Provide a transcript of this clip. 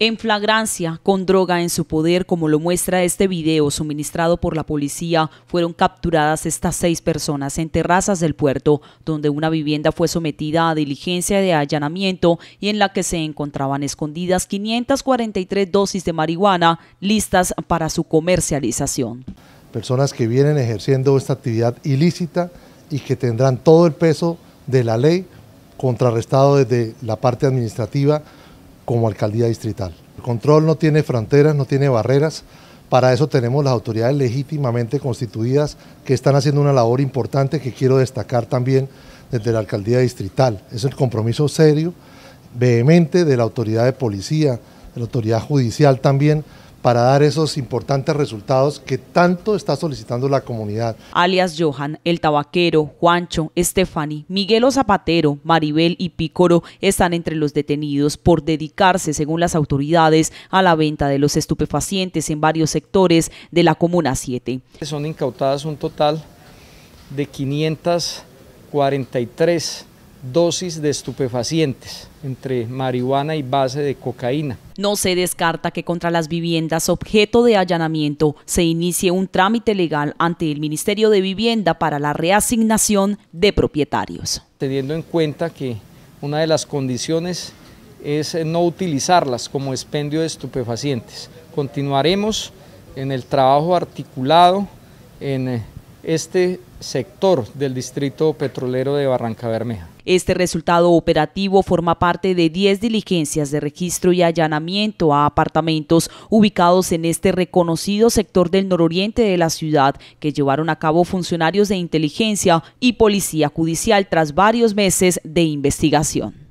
en flagrancia con droga en su poder, como lo muestra este video suministrado por la policía, fueron capturadas estas seis personas en terrazas del puerto, donde una vivienda fue sometida a diligencia de allanamiento y en la que se encontraban escondidas 543 dosis de marihuana listas para su comercialización. Personas que vienen ejerciendo esta actividad ilícita y que tendrán todo el peso de la ley contrarrestado desde la parte administrativa como alcaldía distrital. El control no tiene fronteras, no tiene barreras. Para eso tenemos las autoridades legítimamente constituidas que están haciendo una labor importante que quiero destacar también desde la alcaldía distrital. Es el compromiso serio, vehemente de la autoridad de policía, de la autoridad judicial también para dar esos importantes resultados que tanto está solicitando la comunidad. Alias Johan, El Tabaquero, Juancho, Estefani, Miguelo Zapatero, Maribel y Pícoro están entre los detenidos por dedicarse, según las autoridades, a la venta de los estupefacientes en varios sectores de la Comuna 7. Son incautadas un total de 543 dosis de estupefacientes, entre marihuana y base de cocaína. No se descarta que contra las viviendas objeto de allanamiento se inicie un trámite legal ante el Ministerio de Vivienda para la reasignación de propietarios. Teniendo en cuenta que una de las condiciones es no utilizarlas como expendio de estupefacientes. Continuaremos en el trabajo articulado en eh, este sector del distrito petrolero de Barranca Bermeja. Este resultado operativo forma parte de 10 diligencias de registro y allanamiento a apartamentos ubicados en este reconocido sector del nororiente de la ciudad que llevaron a cabo funcionarios de inteligencia y policía judicial tras varios meses de investigación.